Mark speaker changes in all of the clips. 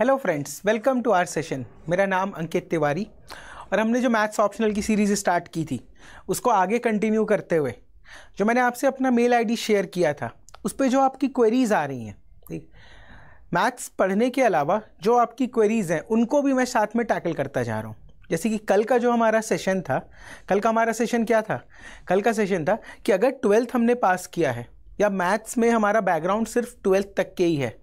Speaker 1: hello friends welcome to our session मेरा नाम अंकित तिवारी और हमने जो मैथ्स ऑप्शनल की सीरीज़ स्टार्ट की थी उसको आगे कंटिन्यू करते हुए जो मैंने आपसे अपना मेल आईडी शेयर किया था उस पर जो आपकी क्वेरीज़ आ रही हैं ठीक मैथ्स पढ़ने के अलावा जो आपकी क्वेरीज़ हैं उनको भी मैं साथ में टैकल करता जा रहा हूँ जैसे कि कल का जो हमारा सेशन था कल का हमारा सेशन क्या था कल का सेशन था कि अगर ट्वेल्थ हमने पास किया है या मैथ्स में हमारा बैकग्राउंड सिर्फ ट्वेल्थ तक के ही है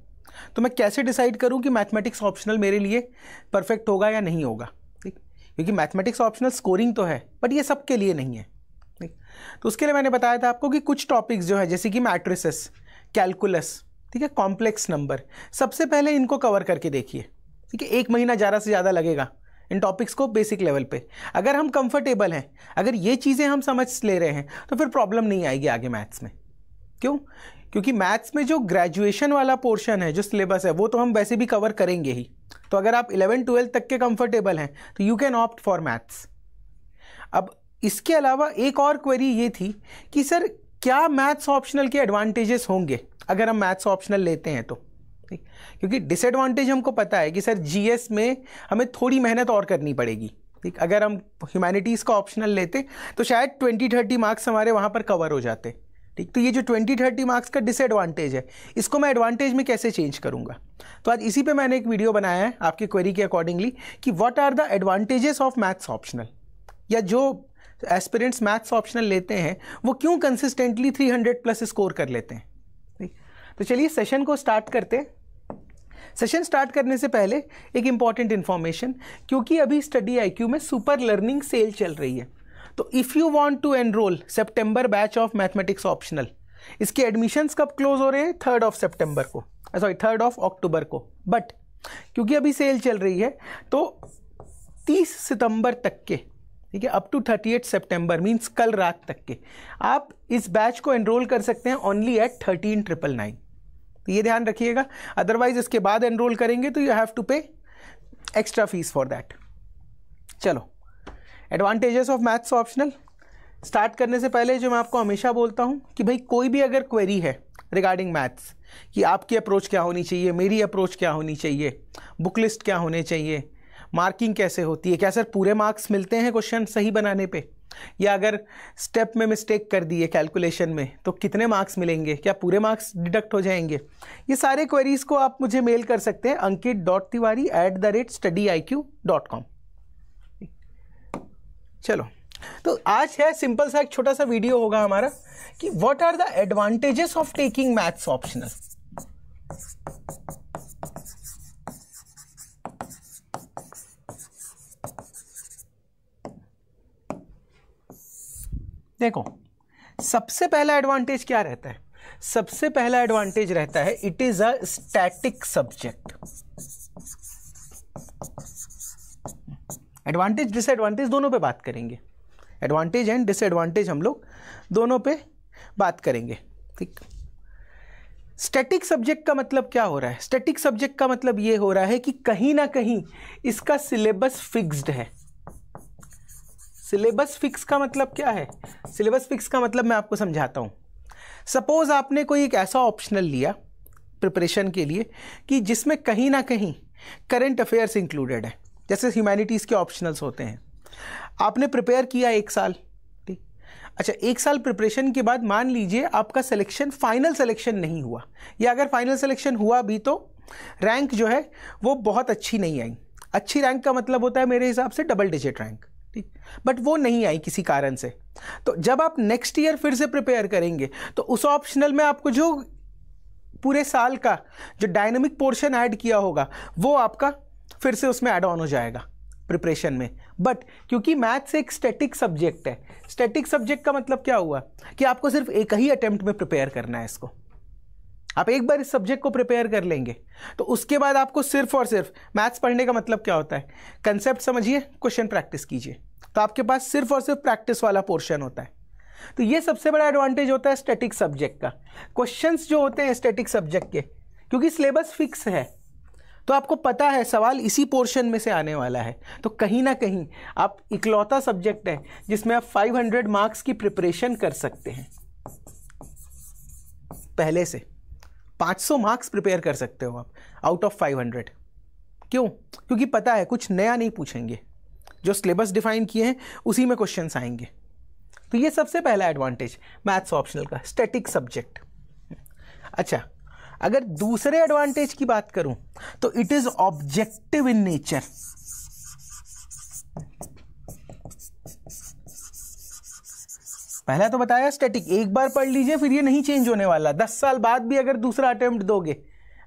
Speaker 1: तो मैं कैसे डिसाइड करूँ कि मैथमेटिक्स ऑप्शनल मेरे लिए परफेक्ट होगा या नहीं होगा ठीक क्योंकि मैथमेटिक्स ऑप्शनल स्कोरिंग तो है बट ये सबके लिए नहीं है ठीक तो उसके लिए मैंने बताया था आपको कि कुछ टॉपिक्स जो है जैसे कि मैट्रिसेस कैलकुलस ठीक है कॉम्प्लेक्स नंबर सबसे पहले इनको कवर करके देखिए ठीक है एक महीना ज़्यादा से ज़्यादा लगेगा इन टॉपिक्स को बेसिक लेवल पे अगर हम कंफर्टेबल हैं अगर ये चीज़ें हम समझ ले रहे हैं तो फिर प्रॉब्लम नहीं आएगी आगे मैथ्स में क्यों क्योंकि मैथ्स में जो ग्रेजुएशन वाला पोर्शन है जो सिलेबस है वो तो हम वैसे भी कवर करेंगे ही तो अगर आप इलेवन ट्वेल्थ तक के कंफर्टेबल हैं तो you can opt for maths अब इसके अलावा एक और क्वेरी ये थी कि सर क्या मैथ्स ऑप्शनल के एडवांटेजेस होंगे अगर हम मैथ्स ऑप्शनल लेते हैं तो ठीक क्योंकि डिसएडवांटेज हमको पता है कि सर जीएस में हमें थोड़ी मेहनत और करनी पड़ेगी ठीक अगर हम ह्यूमैनिटीज़ का ऑप्शनल लेते तो शायद ट्वेंटी थर्टी मार्क्स हमारे वहाँ पर कवर हो जाते ठीक तो ये जो ट्वेंटी थर्टी मार्क्स का डिसएडवांटेज है इसको मैं एडवांटेज में कैसे चेंज करूँगा तो आज इसी पे मैंने एक वीडियो बनाया है आपके क्वेरी के अकॉर्डिंगली कि what are the advantages of maths optional या जो एस्पिरेंट्स मैथ्स ऑप्शनल लेते हैं वो क्यों कंसिस्टेंटली 300 प्लस स्कोर कर लेते हैं ठीक तो चलिए सेशन को स्टार्ट करते हैं सेशन स्टार्ट करने से पहले एक इम्पॉर्टेंट इन्फॉर्मेशन क्योंकि अभी स्टडी आईक्यू में सुपर लर्निंग सेल चल रही है तो if you want to enrol September batch of mathematics optional इसके एडमिशंस कब क्लोज हो रहे हैं थर्ड ऑफ सेप्टेंबर को सॉरी थर्ड ऑफ अक्टूबर को बट क्योंकि अभी सेल चल रही है तो 30 सितंबर तक के ठीक है अप टू 38 सितंबर मींस कल रात तक के आप इस बैच को एनरोल कर सकते हैं only at thirteen triple nine तो ये ध्यान रखिएगा अदरवाइज इसके बाद एनरोल करेंगे तो you have to pay extra fees for that चलो advantages of maths optional start करने से पहले जो मैं आपको हमेशा बोलता हूँ कि भाई कोई भी अगर क्वेरी है रिगार्डिंग मैथ्स कि आपकी अप्रोच क्या होनी चाहिए मेरी अप्रोच क्या होनी चाहिए बुक लिस्ट क्या होने चाहिए मार्किंग कैसे होती है क्या सर पूरे मार्क्स मिलते हैं क्वेश्चन सही बनाने पे या अगर स्टेप में मिस्टेक कर दिए कैलकुलेशन में तो कितने मार्क्स मिलेंगे क्या पूरे मार्क्स डिडक्ट हो जाएंगे ये सारे क्वेरीज़ को आप मुझे मेल कर सकते हैं Ankit dot Tiwari at the rate study I Q dot com चलो तो आज है सिंपल सा एक छोटा सा वीडियो होगा हमारा कि what are the advantages of taking maths optional देखो सबसे पहला एडवांटेज क्या रहता है सबसे पहला एडवांटेज रहता है it is a static subject advantage disadvantage दोनों पे बात करेंगे एडवांटेज एंड डिसएडवांटेज हम लोग दोनों पे बात करेंगे ठीक स्टैटिक सब्जेक्ट का मतलब क्या हो रहा है स्टैटिक सब्जेक्ट का मतलब ये हो रहा है कि कहीं ना कहीं इसका सिलेबस फिक्स्ड है सिलेबस फिक्स का मतलब क्या है सिलेबस फिक्स का मतलब मैं आपको समझाता हूँ सपोज़ आपने कोई एक ऐसा ऑप्शनल लिया प्रिपरेशन के लिए कि जिसमें कहीं ना कहीं करंट अफेयर्स इंक्लूडेड है जैसे ह्यूमैनिटीज़ के ऑप्शनल्स होते हैं आपने प्रिपेयर किया एक साल ठीक अच्छा एक साल प्रिपरेशन के बाद मान लीजिए आपका सिलेक्शन फाइनल सिलेक्शन नहीं हुआ या अगर फाइनल सिलेक्शन हुआ भी तो रैंक जो है वो बहुत अच्छी नहीं आई अच्छी रैंक का मतलब होता है मेरे हिसाब से डबल डिजिट रैंक ठीक बट वो नहीं आई किसी कारण से तो जब आप नेक्स्ट ईयर फिर से प्रिपेयर करेंगे तो उस ऑप्शनल में आपको जो पूरे साल का जो डायनेमिक पोर्शन ऐड किया होगा वो आपका फिर से उसमें ऐड ऑन हो जाएगा प्रिपरेशन में बट क्योंकि मैथ्स एक स्टैटिक सब्जेक्ट है स्टैटिक सब्जेक्ट का मतलब क्या हुआ कि आपको सिर्फ एक ही अटेम्प्ट में प्रिपेयर करना है इसको आप एक बार इस सब्जेक्ट को प्रिपेयर कर लेंगे तो उसके बाद आपको सिर्फ और सिर्फ मैथ्स पढ़ने का मतलब क्या होता है कंसेप्ट समझिए क्वेश्चन प्रैक्टिस कीजिए तो आपके पास सिर्फ और सिर्फ प्रैक्टिस वाला पोर्शन होता है तो ये सबसे बड़ा एडवांटेज होता है स्टैटिक सब्जेक्ट का क्वेश्चंस जो होते हैं स्टैटिक सब्जेक्ट के क्योंकि सिलेबस फिक्स है तो आपको पता है सवाल इसी पोर्शन में से आने वाला है तो कहीं ना कहीं आप इकलौता सब्जेक्ट है जिसमें आप 500 मार्क्स की प्रिपरेशन कर सकते हैं पहले से 500 मार्क्स प्रिपेयर कर सकते हो आप आउट ऑफ 500 क्यों क्योंकि पता है कुछ नया नहीं पूछेंगे जो सिलेबस डिफाइन किए हैं उसी में क्वेश्चन आएंगे तो ये सबसे पहला एडवांटेज मैथ्स ऑप्शनल का स्टैटिक सब्जेक्ट अच्छा अगर दूसरे एडवांटेज की बात करूं तो it is objective in nature पहला तो बताया स्टैटिक एक बार पढ़ लीजिए फिर ये नहीं चेंज होने वाला दस साल बाद भी अगर दूसरा अटेम्प्ट दोगे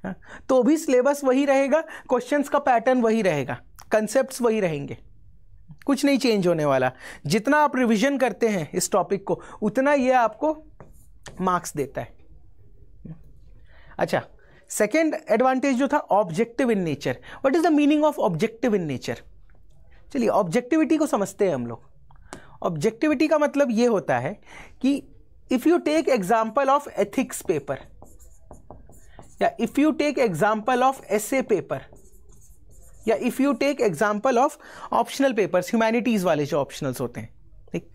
Speaker 1: हाँ, तो भी सिलेबस वही रहेगा क्वेश्चंस का पैटर्न वही रहेगा कंसेप्ट वही रहेंगे कुछ नहीं चेंज होने वाला जितना आप रिविजन करते हैं इस टॉपिक को उतना ये आपको मार्क्स देता है अच्छा सेकेंड एडवांटेज जो था objective in nature what is the meaning of objective in nature चलिए ऑब्जेक्टिविटी को समझते हैं हम लोग ऑब्जेक्टिविटी का मतलब ये होता है कि if you take example of ethics paper या if you take example of a paper या if you take example of optional papers humanities वाले जो ऑप्शनल्स होते हैं ठीक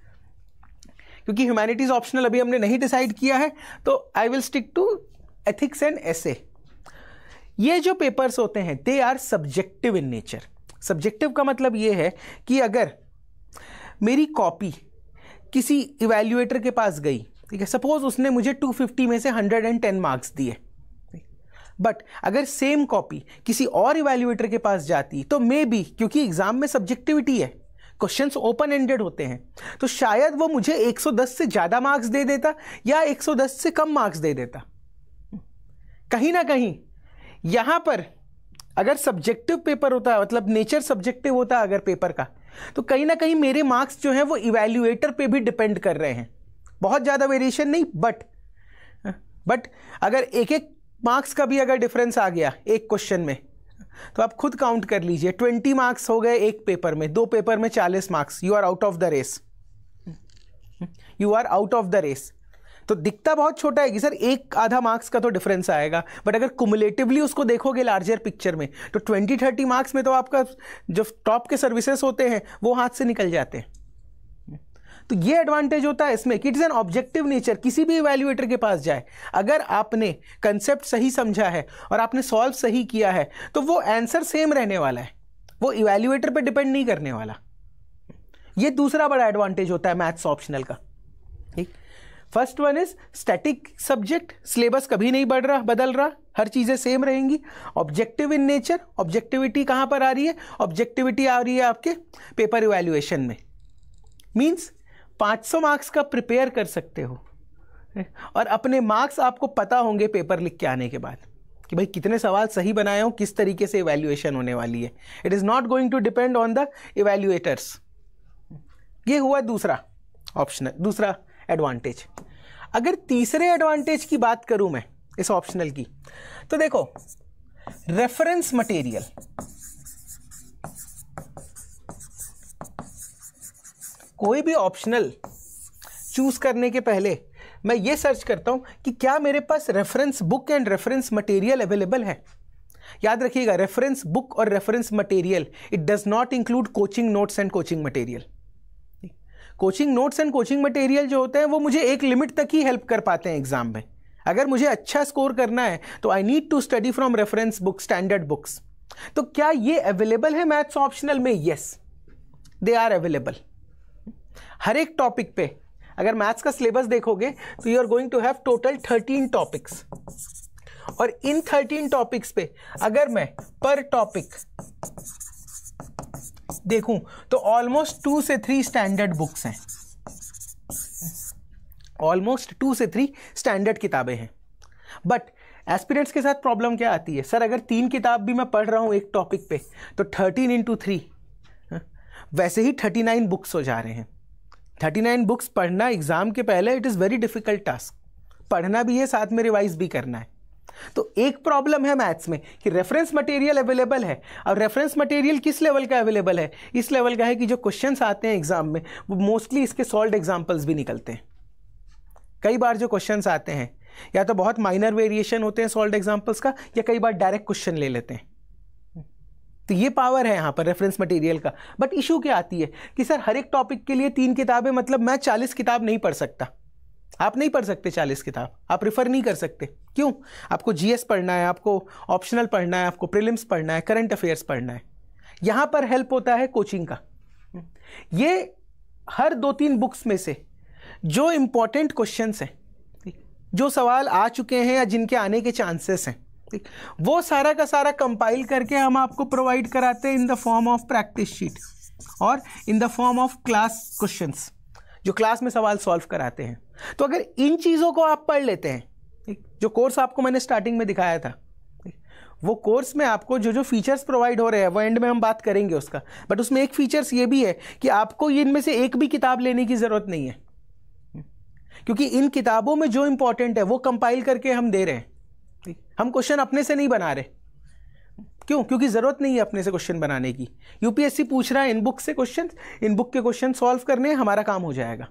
Speaker 1: क्योंकि ह्यूमैनिटीज़ ऑप्शनल अभी हमने नहीं डिसाइड किया है तो I will stick to ethics and essay ये जो पेपर्स होते हैं they are subjective in nature subjective का मतलब ये है कि अगर मेरी कॉपी किसी इवेल्यूएटर के पास गई ठीक है सपोज उसने मुझे 250 में से 110 मार्क्स दिए बट अगर सेम कॉपी किसी और इवेल्यूएटर के पास जाती तो मे बी क्योंकि एग्जाम में सब्जेक्टिविटी है क्वेश्चंस ओपन एंडेड होते हैं तो शायद वो मुझे 110 से ज़्यादा मार्क्स दे देता या 110 से कम मार्क्स दे देता कहीं ना कहीं यहां पर अगर सब्जेक्टिव पेपर होता मतलब नेचर सब्जेक्टिव होता अगर पेपर का तो कहीं ना कहीं मेरे मार्क्स जो हैं वो इवेल्युएटर पे भी डिपेंड कर रहे हैं बहुत ज़्यादा वेरिएशन नहीं बट बट अगर एक एक मार्क्स का भी अगर डिफरेंस आ गया एक क्वेश्चन में तो आप खुद काउंट कर लीजिए ट्वेंटी मार्क्स हो गए एक पेपर में दो पेपर में चालीस marks you are out of the race you are out of the race तो दिखता बहुत छोटा है कि सर एक आधा मार्क्स का तो डिफरेंस आएगा बट अगर कुमुलेटिवली उसको देखोगे लार्जर पिक्चर में तो ट्वेंटी थर्टी मार्क्स में तो आपका जो टॉप के सर्विसेज होते हैं वो हाथ से निकल जाते हैं तो ये एडवांटेज होता है इसमें कि इज़ एन ऑब्जेक्टिव नेचर किसी भी इवेल्युएटर के पास जाए अगर आपने कंसेप्ट सही समझा है और आपने सॉल्व सही किया है तो वो आंसर सेम रहने वाला है वो इवेल्युएटर पे डिपेंड नहीं करने वाला ये दूसरा बड़ा एडवांटेज होता है मैथ्स ऑप्शनल का ठीक first one is static subject syllabus कभी नहीं बढ़ रहा बदल रहा हर चीज़ें सेम रहेंगी ऑब्जेक्टिव इन नेचर ऑब्जेक्टिविटी कहाँ पर आ रही है ऑब्जेक्टिविटी आ रही है आपके पेपर इवेल्युएशन में मीन्स 500 मार्क्स का प्रिपेयर कर सकते हो और अपने मार्क्स आपको पता होंगे पेपर लिख के आने के बाद कि भाई कितने सवाल सही बनाए हों किस तरीके से इवेल्युएशन होने वाली है it is not going to depend on the evaluators ये हुआ दूसरा ऑप्शन दूसरा एडवांटेज अगर तीसरे एडवांटेज की बात करूं मैं इस ऑप्शनल की तो देखो रेफरेंस मटेरियल कोई भी ऑप्शनल चूज करने के पहले मैं ये सर्च करता हूँ कि क्या मेरे पास reference book and reference material available है याद रखिएगा रेफरेंस बुक और reference material it does not include coaching notes and coaching material coaching notes and coaching material जो होते हैं वो मुझे एक लिमिट तक ही हेल्प कर पाते हैं एग्जाम में अगर मुझे अच्छा स्कोर करना है तो I need to study from reference book standard books तो क्या ये अवेलेबल है मैथ्स ऑप्शनल में यस दे आर अवेलेबल हर एक टॉपिक पे अगर मैथ्स का सिलेबस देखोगे तो you are going to have total thirteen topics और इन थर्टीन टॉपिक्स पे अगर मैं पर टॉपिक देखूं तो ऑलमोस्ट टू से थ्री स्टैंडर्ड बुक्स हैं ऑलमोस्ट टू से थ्री स्टैंडर्ड किताबें हैं बट एस्पिरेंट्स के साथ प्रॉब्लम क्या आती है सर अगर तीन किताब भी मैं पढ़ रहा हूँ एक टॉपिक पे तो थर्टीन इंटू थ्री वैसे ही थर्टी नाइन बुक्स हो जा रहे हैं थर्टी नाइन बुक्स पढ़ना एग्ज़ाम के पहले it is very difficult task पढ़ना भी है साथ में रिवाइज भी करना है तो एक प्रॉब्लम है मैथ्स में कि रेफरेंस मटेरियल अवेलेबल है और रेफरेंस मटेरियल किस लेवल का अवेलेबल है इस लेवल का है कि जो क्वेश्चंस आते हैं एग्जाम में वो मोस्टली इसके सॉल्व एग्जाम्पल्स भी निकलते हैं कई बार जो क्वेश्चंस आते हैं या तो बहुत माइनर वेरिएशन होते हैं सॉल्व एग्जाम्पल्स का या कई बार डायरेक्ट क्वेश्चन ले लेते हैं तो ये पावर है यहाँ पर रेफरेंस मटेरियल का बट इशू क्या आती है कि सर हर एक टॉपिक के लिए तीन किताबें मतलब मैं चालीस किताब नहीं पढ़ सकता आप नहीं पढ़ सकते चालीस किताब आप रिफ़र नहीं कर सकते क्यों आपको जीएस पढ़ना है आपको ऑप्शनल पढ़ना है आपको प्रिलिम्स पढ़ना है करंट अफेयर्स पढ़ना है यहाँ पर हेल्प होता है कोचिंग का ये हर दो तीन बुक्स में से जो इंपॉर्टेंट क्वेश्चन हैं जो सवाल आ चुके हैं या जिनके आने के चांसेस हैं ठीक वो सारा का सारा कंपाइल करके हम आपको प्रोवाइड कराते हैं in the form of practice sheet और in the form of class questions जो क्लास में सवाल सॉल्व कराते हैं तो अगर इन चीज़ों को आप पढ़ लेते हैं जो कोर्स आपको मैंने स्टार्टिंग में दिखाया था वो कोर्स में आपको जो जो फीचर्स प्रोवाइड हो रहे हैं वो एंड में हम बात करेंगे उसका बट उसमें एक फीचर्स ये भी है कि आपको इनमें से एक भी किताब लेने की ज़रूरत नहीं है क्योंकि इन किताबों में जो इंपॉर्टेंट है वो कंपाइल करके हम दे रहे हैं हम क्वेश्चन अपने से नहीं बना रहे क्यों क्योंकि ज़रूरत नहीं है अपने से क्वेश्चन बनाने की यूपीएससी पूछ रहा है इन बुक से क्वेश्चन इन बुक के क्वेश्चन सॉल्व करने हमारा काम हो जाएगा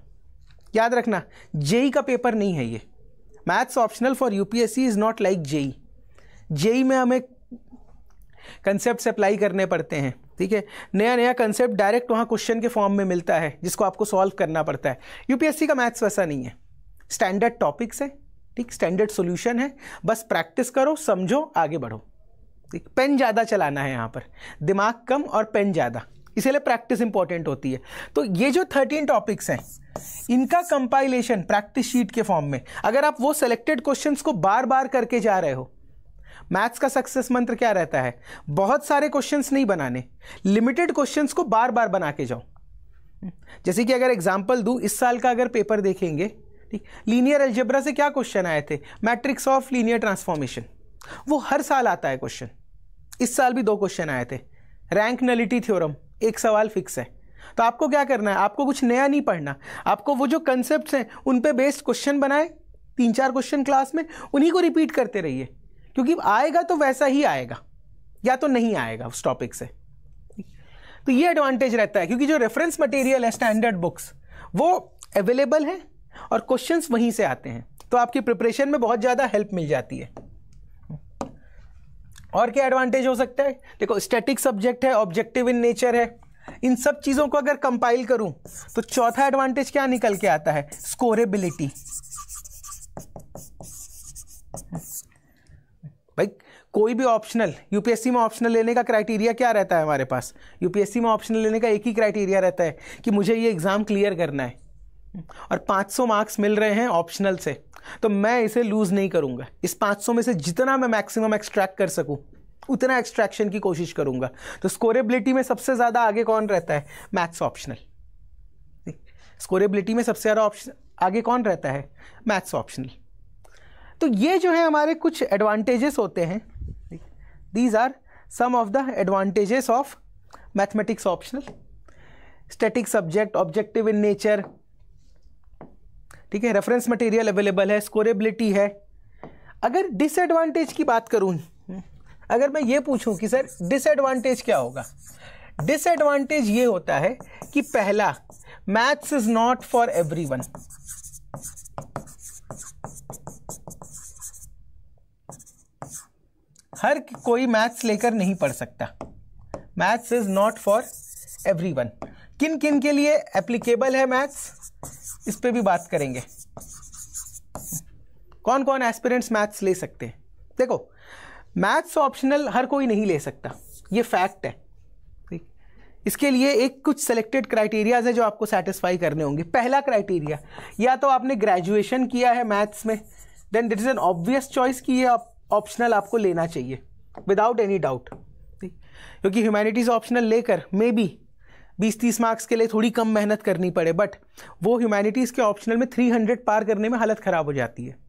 Speaker 1: याद रखना जेई का पेपर नहीं है ये maths optional for UPSC is not like JEE JEE में हमें कंसेप्ट अप्लाई करने पड़ते हैं ठीक है नया नया कंसेप्ट डायरेक्ट वहाँ क्वेश्चन के फॉर्म में मिलता है जिसको आपको सॉल्व करना पड़ता है यूपीएससी का मैथ्स वैसा नहीं है स्टैंडर्ड टॉपिक्स है ठीक स्टैंडर्ड सोल्यूशन है बस प्रैक्टिस करो समझो आगे बढ़ो ठीक पेन ज़्यादा चलाना है यहाँ पर दिमाग कम और पेन ज़्यादा इसीलिए प्रैक्टिस इंपॉर्टेंट होती है तो ये जो थर्टीन टॉपिक्स हैं इनका कंपाइलेशन प्रैक्टिस शीट के फॉर्म में अगर आप वो सेलेक्टेड क्वेश्चंस को बार बार करके जा रहे हो मैथ्स का सक्सेस मंत्र क्या रहता है बहुत सारे क्वेश्चंस नहीं बनाने लिमिटेड क्वेश्चंस को बार बार बना के जाओ जैसे कि अगर एग्जाम्पल दूं इस साल का अगर पेपर देखेंगे ठीक लीनियर एल्जेब्रा से क्या क्वेश्चन आए थे मैट्रिक्स ऑफ लीनियर ट्रांसफॉर्मेशन वो हर साल आता है क्वेश्चन इस साल भी दो क्वेश्चन आए थे रैंक नलिटी थ्योरम एक सवाल फिक्स है तो आपको क्या करना है आपको कुछ नया नहीं पढ़ना आपको वो जो कंसेप्ट हैं उन पर बेस्ड क्वेश्चन बनाए तीन चार क्वेश्चन क्लास में उन्हीं को रिपीट करते रहिए क्योंकि आएगा तो वैसा ही आएगा या तो नहीं आएगा उस टॉपिक से तो ये एडवांटेज रहता है क्योंकि जो रेफरेंस मटेरियल है स्टैंडर्ड बुक्स वो अवेलेबल है और क्वेश्चंस वहीं से आते हैं तो आपकी प्रिपरेशन में बहुत ज़्यादा हेल्प मिल जाती है और क्या एडवांटेज हो सकता है देखो स्टैटिक सब्जेक्ट है ऑब्जेक्टिव इन नेचर है इन सब चीज़ों को अगर कंपाइल करूं तो चौथा एडवांटेज क्या निकल के आता है स्कोरेबिलिटी भाई कोई भी ऑप्शनल यूपीएससी में ऑप्शनल लेने का क्राइटेरिया क्या रहता है हमारे पास यूपीएससी में ऑप्शनल लेने का एक ही क्राइटेरिया रहता है कि मुझे ये एग्ज़ाम क्लियर करना है और 500 मार्क्स मिल रहे हैं ऑप्शनल से तो मैं इसे लूज़ नहीं करूंगा इस 500 में से जितना मैं मैक्सिमम एक्सट्रैक्ट कर सकूं उतना एक्सट्रैक्शन की कोशिश करूंगा तो स्कोरेबिलिटी में सबसे ज़्यादा आगे कौन रहता है मैथ्स ऑप्शनल स्कोरेबिलिटी में सबसे ज़्यादा ऑप्शन आगे कौन रहता है मैथ्स ऑप्शनल तो ये जो है हमारे कुछ एडवांटेजेस होते हैं these are some of the advantages of mathematics optional static subject objective in nature ठीक है रेफरेंस मटेरियल अवेलेबल है स्कोरेबिलिटी है अगर डिसएडवांटेज की बात करूँ अगर मैं ये पूछूं कि सर डिसएडवांटेज क्या होगा डिसएडवांटेज ये होता है कि पहला maths is not for one हर कोई मैथ्स लेकर नहीं पढ़ सकता maths is not for everyone किन किन के लिए एप्लीकेबल है मैथ्स इस पर भी बात करेंगे कौन कौन एस्पिरेंट्स मैथ्स ले सकते हैं देखो मैथ्स ऑप्शनल हर कोई नहीं ले सकता ये फैक्ट है ठीक इसके लिए एक कुछ सेलेक्टेड क्राइटेरियाज हैं जो आपको सेटिस्फाई करने होंगे पहला क्राइटेरिया या तो आपने ग्रेजुएशन किया है मैथ्स में then this is an obvious choice कि ये ऑप्शनल आपको लेना चाहिए विदाउट एनी डाउट क्योंकि ह्यूमैनिटीज़ ऑप्शनल लेकर मे बी बीस तीस मार्क्स के लिए थोड़ी कम मेहनत करनी पड़े बट वो ह्यूमैनिटीज़ के ऑप्शनल में थ्री हंड्रेड पार करने में हालत ख़राब हो जाती है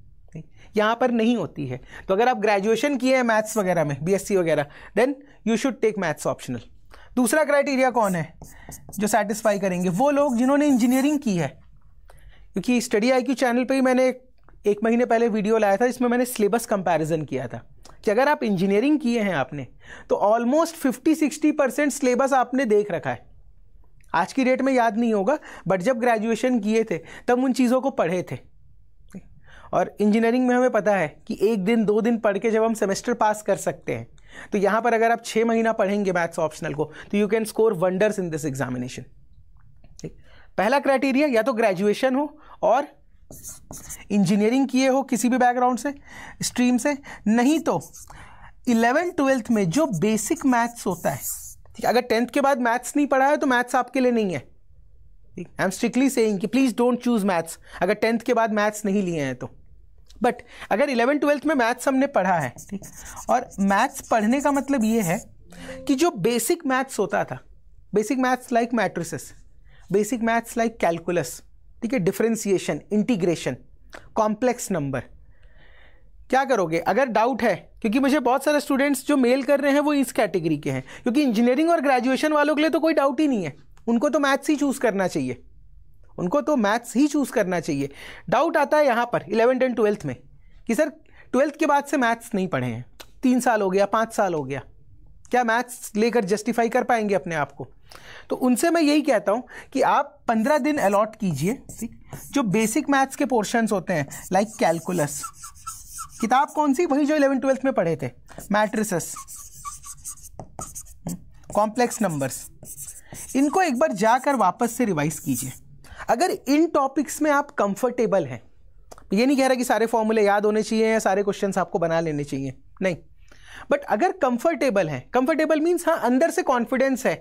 Speaker 1: यहाँ पर नहीं होती है तो अगर आप ग्रेजुएशन किए हैं मैथ्स वगैरह में बी वगैरह then you should take maths optional दूसरा क्राइटेरिया कौन है जो सेटिस्फाई करेंगे वो लोग जिन्होंने इंजीनियरिंग की है क्योंकि स्टडी आई क्यू चैनल पर ही मैंने एक, एक महीने पहले वीडियो लाया था जिसमें मैंने सिलेबस कंपैरिजन किया था कि अगर आप इंजीनियरिंग किए हैं आपने तो ऑलमोस्ट 50-60 परसेंट सिलेबस आपने देख रखा है आज की डेट में याद नहीं होगा बट जब ग्रेजुएशन किए थे तब उन चीज़ों को पढ़े थे और इंजीनियरिंग में हमें पता है कि एक दिन दो दिन पढ़ के जब हम सेमेस्टर पास कर सकते हैं तो यहाँ पर अगर आप छः महीना पढ़ेंगे मैथ्स ऑप्शनल को तो you can score wonders in this examination ठीक पहला क्राइटेरिया या तो ग्रेजुएशन हो और इंजीनियरिंग किए हो किसी भी बैकग्राउंड से स्ट्रीम से नहीं तो इलेवेंथ ट्वेल्थ में जो बेसिक मैथ्स होता है ठीक है अगर टेंथ के बाद मैथ्स नहीं पढ़ा है तो मैथ्स आपके लिए नहीं है ठीक आई एम स्ट्रिक्टली सेइंग कि प्लीज़ डोंट चूज़ मैथ्स अगर टेंथ के बाद मैथ्स नहीं लिए हैं तो बट अगर इलेवन ट्वेल्थ में मैथ्स हमने पढ़ा है ठीक और मैथ्स पढ़ने का मतलब ये है कि जो बेसिक मैथ्स होता था basic maths like matrices basic maths like calculus ठीक है डिफ्रेंसिएशन इंटीग्रेशन कॉम्प्लेक्स नंबर क्या करोगे अगर डाउट है क्योंकि मुझे बहुत सारे स्टूडेंट्स जो मेल कर रहे हैं वो इस कैटेगरी के हैं क्योंकि इंजीनियरिंग और ग्रेजुएशन वालों के लिए तो कोई डाउट ही नहीं है उनको तो मैथ्स ही चूज़ करना चाहिए उनको तो मैथ्स ही चूज़ करना चाहिए डाउट आता है यहाँ पर इलेवेंथ एंड ट्वेल्थ में कि सर ट्वेल्थ के बाद से मैथ्स नहीं पढ़े हैं तीन साल हो गया पाँच साल हो गया क्या मैथ्स लेकर जस्टिफाई कर पाएंगे अपने आप को तो उनसे मैं यही कहता हूँ कि आप पंद्रह दिन अलॉट कीजिए जो बेसिक मैथ्स के पोर्शंस होते हैं लाइक कैलकुलस किताब कौन सी वही जो इलेवन ट्वेल्थ में पढ़े थे मैट्रिसेस कॉम्प्लेक्स नंबर्स इनको एक बार जाकर वापस से रिवाइज कीजिए अगर इन टॉपिक्स में आप कंफर्टेबल हैं ये नहीं कह रहा कि सारे फॉर्मूले याद होने चाहिए या सारे क्वेश्चन आपको बना लेने चाहिए नहीं बट अगर कंफर्टेबल हैं कंफर्टेबल मीन्स हाँ अंदर से कॉन्फिडेंस है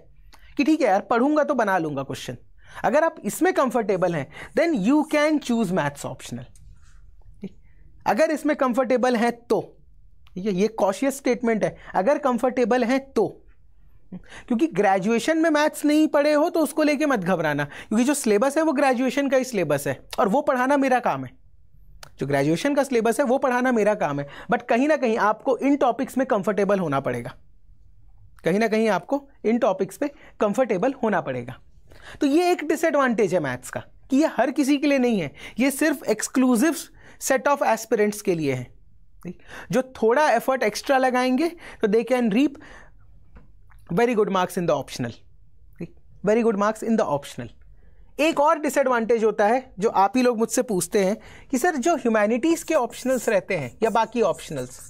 Speaker 1: कि ठीक है यार पढ़ूंगा तो बना लूंगा क्वेश्चन अगर आप इसमें कंफर्टेबल हैं then you can choose maths optional अगर इसमें कंफर्टेबल हैं तो ये कॉशियस स्टेटमेंट है अगर कंफर्टेबल हैं तो क्योंकि ग्रेजुएशन में मैथ्स नहीं पढ़े हो तो उसको लेके मत घबराना क्योंकि जो सिलेबस है वो ग्रेजुएशन का ही सिलेबस है और वो पढ़ाना मेरा काम है जो ग्रेजुएशन का सिलेबस है वो पढ़ाना मेरा काम है बट कहीं ना कहीं आपको इन टॉपिक्स में कंफर्टेबल होना पड़ेगा कहीं ना कहीं आपको इन टॉपिक्स पे कंफर्टेबल होना पड़ेगा तो ये एक डिसएडवांटेज है मैथ्स का कि ये हर किसी के लिए नहीं है ये सिर्फ एक्सक्लूसिव सेट ऑफ एस्पिरेंट्स के लिए है जो थोड़ा एफर्ट एक्स्ट्रा लगाएंगे तो they can reap very good marks in the optional very good marks in the optional एक और डिसएडवांटेज होता है जो आप ही लोग मुझसे पूछते हैं कि सर जो ह्यूमैनिटीज़ के ऑप्शनल्स रहते हैं या बाकी ऑप्शनल्स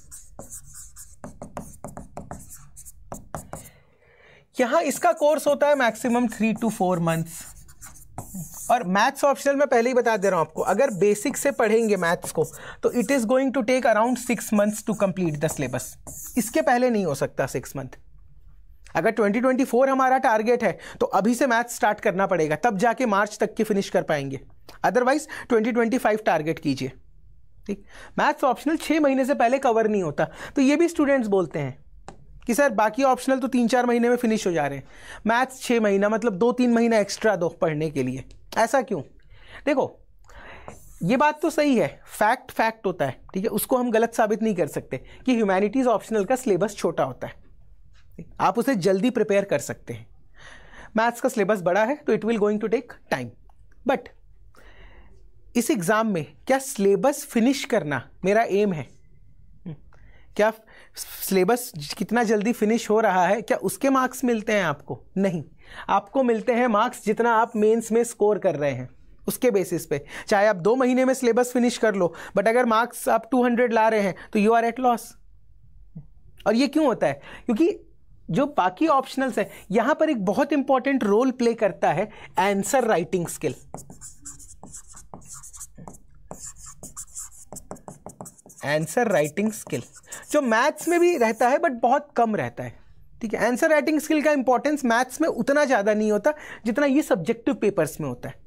Speaker 1: यहां इसका कोर्स होता है maximum three to four months और मैथ्स ऑप्शनल में पहले ही बता दे रहा हूँ आपको अगर बेसिक से पढ़ेंगे मैथ्स को तो it is going to take around six months to complete the syllabus इसके पहले नहीं हो सकता सिक्स मंथ अगर 2024 हमारा टारगेट है तो अभी से मैथ स्टार्ट करना पड़ेगा तब जाके मार्च तक की फिनिश कर पाएंगे अदरवाइज 2025 टारगेट कीजिए ठीक मैथ्स ऑप्शनल छः महीने से पहले कवर नहीं होता तो ये भी स्टूडेंट्स बोलते हैं कि सर बाकी ऑप्शनल तो तीन चार महीने में फिनिश हो जा रहे हैं मैथ्स छः महीना मतलब दो तीन महीना एक्स्ट्रा दो पढ़ने के लिए ऐसा क्यों देखो ये बात तो सही है फैक्ट फैक्ट होता है ठीक है उसको हम गलत साबित नहीं कर सकते कि ह्यूमैनिटीज़ ऑप्शनल का सिलेबस छोटा होता है आप उसे जल्दी प्रिपेयर कर सकते हैं मैथ्स का सिलेबस बड़ा है तो it will going to take time but इस एग्ज़ाम में क्या सिलेबस फिनिश करना मेरा एम है क्या सिलेबस कितना जल्दी फिनिश हो रहा है क्या उसके मार्क्स मिलते हैं आपको नहीं आपको मिलते हैं मार्क्स जितना आप मेंस में स्कोर कर रहे हैं उसके बेसिस पे चाहे आप दो महीने में सिलेबस फिनिश कर लो बट अगर मार्क्स आप 200 ला रहे हैं तो यू आर एट लॉस और ये क्यों होता है क्योंकि जो बाकी ऑप्शनल्स हैं यहाँ पर एक बहुत इंपॉर्टेंट रोल प्ले करता है answer writing skill answer writing skill जो मैथ्स में भी रहता है बट बहुत कम रहता है ठीक है आंसर राइटिंग स्किल का इंपॉर्टेंस मैथ्स में उतना ज़्यादा नहीं होता जितना ये सब्जेक्टिव पेपर्स में होता है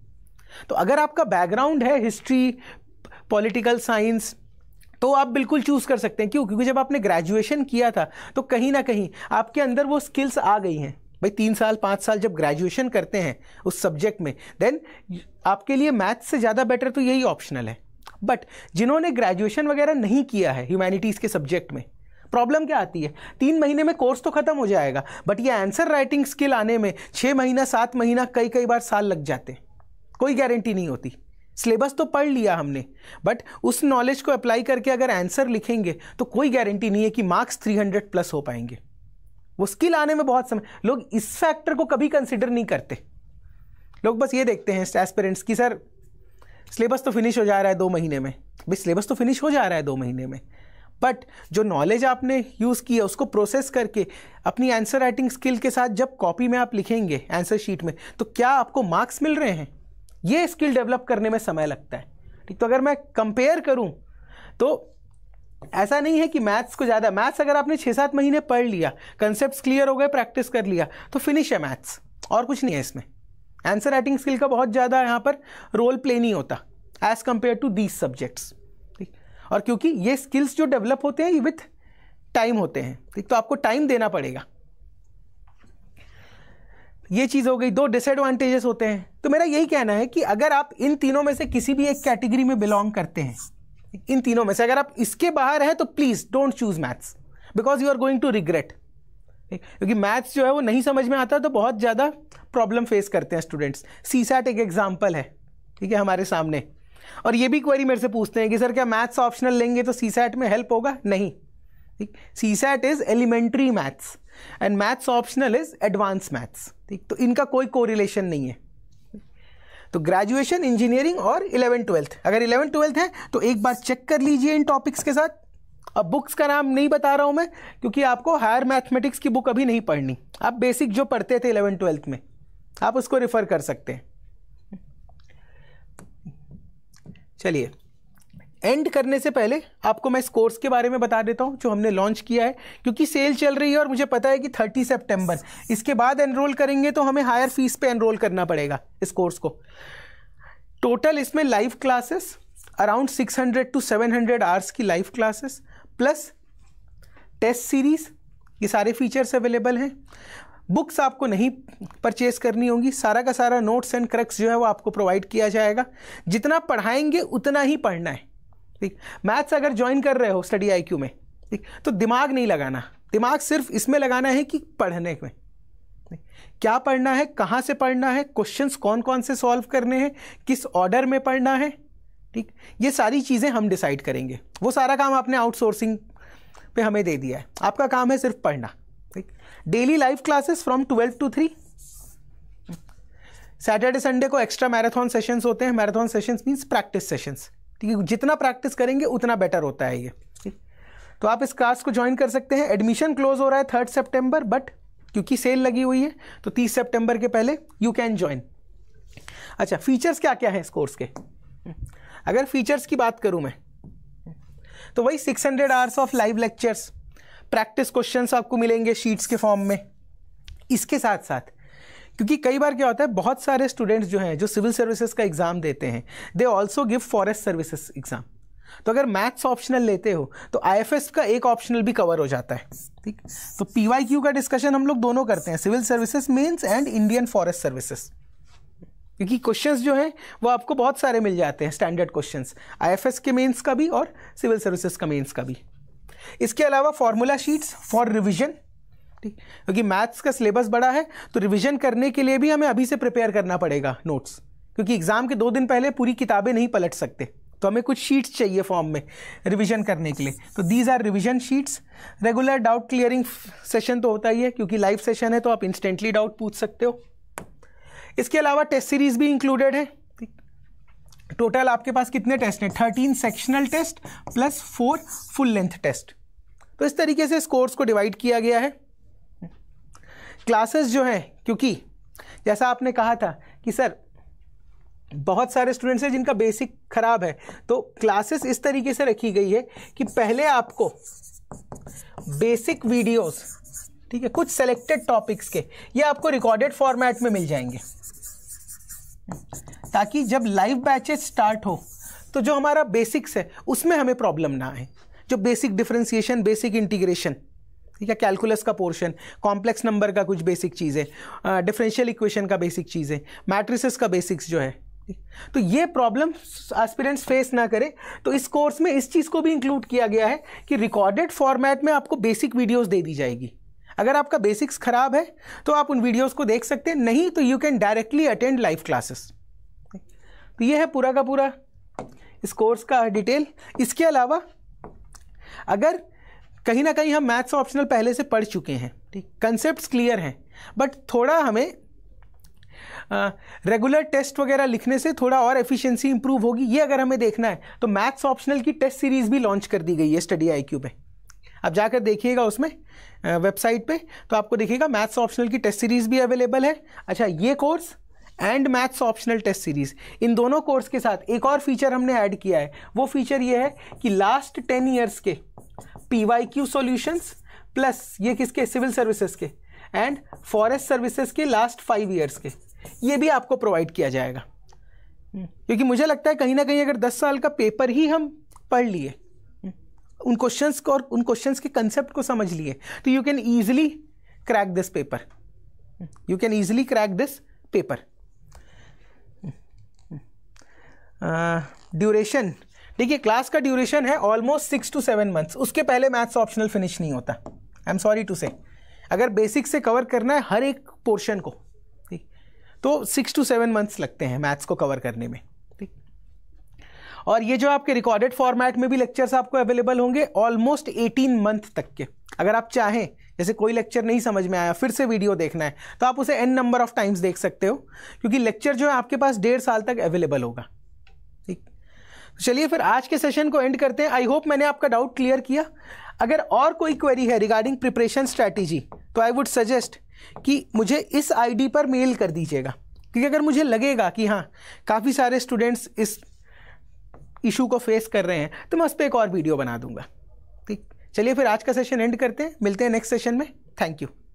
Speaker 1: तो अगर आपका बैकग्राउंड है हिस्ट्री पॉलिटिकल साइंस तो आप बिल्कुल चूज़ कर सकते हैं क्यों क्योंकि जब आपने ग्रेजुएशन किया था तो कहीं ना कहीं आपके अंदर वो स्किल्स आ गई हैं भाई तीन साल पाँच साल जब ग्रेजुएशन करते हैं उस सब्जेक्ट में देन आपके लिए मैथ्स से ज़्यादा बेटर तो यही ऑप्शनल है बट जिन्होंने ग्रेजुएशन वगैरह नहीं किया है ह्यूमैनिटीज़ के सब्जेक्ट में प्रॉब्लम क्या आती है तीन महीने में कोर्स तो खत्म हो जाएगा बट ये आंसर राइटिंग स्किल आने में छः महीना सात महीना कई कई बार साल लग जाते हैं कोई गारंटी नहीं होती सिलेबस तो पढ़ लिया हमने बट उस नॉलेज को अप्लाई करके अगर आंसर लिखेंगे तो कोई गारंटी नहीं है कि मार्क्स 300 प्लस हो पाएंगे वो स्किल आने में बहुत समय लोग इस फैक्टर को कभी कंसिडर नहीं करते लोग बस ये देखते हैं एस्पेरेंट्स कि सर सिलेबस तो फिनिश हो जा रहा है दो महीने में भाई सिलेबस तो फिनिश हो जा रहा है दो महीने में बट जो नॉलेज आपने यूज़ किया उसको प्रोसेस करके अपनी आंसर राइटिंग स्किल के साथ जब कॉपी में आप लिखेंगे आंसर शीट में तो क्या आपको मार्क्स मिल रहे हैं ये स्किल डेवलप करने में समय लगता है ठीक तो अगर मैं कंपेयर करूँ तो ऐसा नहीं है कि मैथ्स को ज़्यादा मैथ्स अगर आपने छः सात महीने पढ़ लिया कंसेप्ट क्लियर हो गए प्रैक्टिस कर लिया तो फिनिश है मैथ्स और कुछ नहीं है इसमें आंसर राइटिंग स्किल का बहुत ज़्यादा यहाँ पर रोल प्ले नहीं होता as compare to these subjects ठीक और क्योंकि ये स्किल्स जो डेवलप होते हैं ये विथ टाइम होते हैं ठीक तो आपको टाइम देना पड़ेगा ये चीज़ हो गई दो डिसएडवांटेजेस होते हैं तो मेरा यही कहना है कि अगर आप इन तीनों में से किसी भी एक कैटेगरी में बिलोंग करते हैं इन तीनों में से अगर आप इसके बाहर हैं तो please don't choose maths because you are going to regret क्योंकि मैथ्स जो है वो नहीं समझ में आता तो बहुत ज़्यादा प्रॉब्लम फेस करते हैं स्टूडेंट्स सीसैट एक एग्जाम्पल है ठीक है हमारे सामने और ये भी क्वेरी मेरे से पूछते हैं कि सर क्या मैथ्स ऑप्शनल लेंगे तो सीसैट में हेल्प होगा नहीं ठीक CSAT is elementary maths and maths optional is advance maths ठीक तो इनका कोई कोरिलेशन नहीं है तो ग्रेजुएशन इंजीनियरिंग और इलेवन ट्वेल्थ अगर इलेवन ट्वेल्थ है तो एक बार चेक कर लीजिए इन टॉपिक्स के साथ अब बुक्स का नाम नहीं बता रहा हूं मैं क्योंकि आपको हायर मैथमेटिक्स की बुक अभी नहीं पढ़नी आप बेसिक जो पढ़ते थे इलेवन ट्वेल्थ में आप उसको रिफर कर सकते हैं चलिए एंड करने से पहले आपको मैं इस कोर्स के बारे में बता देता हूँ जो हमने लॉन्च किया है क्योंकि सेल चल रही है और मुझे पता है कि 30 सितंबर इसके बाद एनरोल करेंगे तो हमें हायर फीस पे एनरोल करना पड़ेगा इस कोर्स को टोटल इसमें live classes around 600 to 700 hours की live classes plus test series ये सारे फीचर्स अवेलेबल हैं बुक्स आपको नहीं परचेज करनी होंगी सारा का सारा नोट्स एंड क्रक्स जो है वो आपको प्रोवाइड किया जाएगा जितना पढ़ाएंगे उतना ही पढ़ना है ठीक मैथ्स अगर ज्वाइन कर रहे हो स्टडी आई में ठीक तो दिमाग नहीं लगाना दिमाग सिर्फ इसमें लगाना है कि पढ़ने में क्या पढ़ना है कहाँ से पढ़ना है क्वेश्चंस कौन कौन से सॉल्व करने हैं किस ऑर्डर में पढ़ना है ठीक ये सारी चीज़ें हम डिसाइड करेंगे वो सारा काम आपने आउटसोर्सिंग पे हमें दे दिया है आपका काम है सिर्फ पढ़ना daily live classes from twelve to three Saturday Sunday को एक्स्ट्रा मैराथन सेशंस होते हैं marathon sessions means practice sessions ठीक है जितना प्रैक्टिस करेंगे उतना बेटर होता है ये तो आप इस क्लास को ज्वाइन कर सकते हैं एडमिशन क्लोज हो रहा है थर्ड सेप्टेम्बर बट क्योंकि सेल लगी हुई है तो तीस सेप्टेम्बर के पहले यू कैन ज्वाइन अच्छा फीचर्स क्या क्या हैं इस कोर्स के अगर फीचर्स की बात करूँ मैं तो वही 600 hundred hours of live lectures practice questions आपको मिलेंगे शीट्स के फॉर्म में इसके साथ साथ क्योंकि कई बार क्या होता है बहुत सारे स्टूडेंट्स जो हैं जो सिविल सर्विसेज का एग्ज़ाम देते हैं they also give forest services exam तो अगर मैथ्स ऑप्शनल लेते हो तो आई का एक ऑप्शनल भी कवर हो जाता है ठीक तो पी का डिस्कशन हम लोग दोनों करते हैं civil services means and Indian forest services क्योंकि क्वेश्चंस जो हैं वो आपको बहुत सारे मिल जाते हैं स्टैंडर्ड क्वेश्चंस आईएफएस के मेंस का भी और सिविल सर्विसेज का मेंस का भी इसके अलावा फार्मूला शीट्स फॉर रिविजन ठीक क्योंकि मैथ्स का सिलेबस बड़ा है तो रिविजन करने के लिए भी हमें अभी से प्रिपेयर करना पड़ेगा नोट्स क्योंकि एग्ज़ाम के दो दिन पहले पूरी किताबें नहीं पलट सकते तो हमें कुछ शीट्स चाहिए फॉर्म में रिवीजन करने के लिए तो these are revision sheets regular doubt clearing session तो होता ही है क्योंकि लाइव सेशन है तो आप इंस्टेंटली डाउट पूछ सकते हो इसके अलावा टेस्ट सीरीज भी इंक्लूडेड है टोटल आपके पास कितने टेस्ट हैं thirteen sectional test plus four full length test तो इस तरीके से इस कोर्स को डिवाइड किया गया है क्लासेस जो हैं क्योंकि जैसा आपने कहा था कि सर बहुत सारे स्टूडेंट्स हैं जिनका बेसिक खराब है तो क्लासेस इस तरीके से रखी गई है कि पहले आपको बेसिक वीडियोस ठीक है कुछ सेलेक्टेड टॉपिक्स के ये आपको रिकॉर्डेड फॉर्मेट में मिल जाएंगे ताकि जब लाइव बैचेस स्टार्ट हो तो जो हमारा बेसिक्स है उसमें हमें प्रॉब्लम ना आए जो बेसिक डिफ्रेंसिएशन बेसिक इंटीग्रेशन ठीक है कैलकुलस का पोर्शन कॉम्प्लेक्स नंबर का कुछ बेसिक चीज़ें डिफरेंशियल इक्वेशन का बेसिक चीज़ें मैट्रिसेस का बेसिक्स जो है तो ये प्रॉब्लम एस्पिरेंट्स फेस ना करें तो इस कोर्स में इस चीज़ को भी इंक्लूड किया गया है कि रिकॉर्डेड फॉर्मेट में आपको बेसिक वीडियोस दे दी जाएगी अगर आपका बेसिक्स खराब है तो आप उन वीडियोस को देख सकते हैं नहीं तो you can directly attend live classes तो ये है पूरा का पूरा इस कोर्स का डिटेल इसके अलावा अगर कहीं ना कहीं हम मैथ्स ऑप्शनल पहले से पढ़ चुके हैं ठीक कंसेप्ट क्लियर हैं बट थोड़ा हमें रेगुलर टेस्ट वगैरह लिखने से थोड़ा और एफिशिएंसी इंप्रूव होगी ये अगर हमें देखना है तो मैथ्स ऑप्शनल की टेस्ट सीरीज़ भी लॉन्च कर दी गई है स्टडी आई क्यू में आप जाकर देखिएगा उसमें वेबसाइट पे तो आपको देखिएगा मैथ्स ऑप्शनल की टेस्ट सीरीज़ भी अवेलेबल है अच्छा ये course and maths optional test series इन दोनों कोर्स के साथ एक और फीचर हमने ऐड किया है वो फीचर ये है कि लास्ट टेन ईयर्स के P Y Q solutions plus ये किसके सिविल सर्विसेज के एंड फॉरेस्ट सर्विसेज के लास्ट फाइव ईयर्स के ये भी आपको प्रोवाइड किया जाएगा क्योंकि मुझे लगता है कहीं ना कहीं अगर दस साल का पेपर ही हम पढ़ लिए उन क्वेश्चंस को और उन क्वेश्चंस के कंसेप्ट को समझ लिए तो you can easily crack this paper you can easily crack this paper duration देखिए क्लास का ड्यूरेशन है almost six to seven months उसके पहले मैथ्स ऑप्शनल फिनिश नहीं होता आई एम सॉरी टू से अगर बेसिक से कवर करना है हर एक पोर्शन को ठीक तो सिक्स टू सेवन मंथ्स लगते हैं मैथ्स को कवर करने में ठीक और ये जो आपके रिकॉर्डेड फॉर्मेट में भी लेक्चर्स आपको अवेलेबल होंगे ऑलमोस्ट एटीन मंथ तक के अगर आप चाहें जैसे कोई लेक्चर नहीं समझ में आया फिर से वीडियो देखना है तो आप उसे एन नंबर ऑफ टाइम्स देख सकते हो क्योंकि लेक्चर जो है आपके पास डेढ़ साल तक अवेलेबल होगा चलिए फिर आज के सेशन को एंड करते हैं आई होप मैंने आपका डाउट क्लियर किया अगर और कोई क्वेरी है रिगार्डिंग प्रिपरेशन स्ट्रैटेजी तो आई वुड सजेस्ट कि मुझे इस आईडी पर मेल कर दीजिएगा क्योंकि अगर मुझे लगेगा कि हाँ काफ़ी सारे स्टूडेंट्स इस इशू को फेस कर रहे हैं तो मैं उस पर एक और वीडियो बना दूंगा ठीक चलिए फिर आज का सेशन एंड करते हैं मिलते हैं नेक्स्ट सेशन में थैंक यू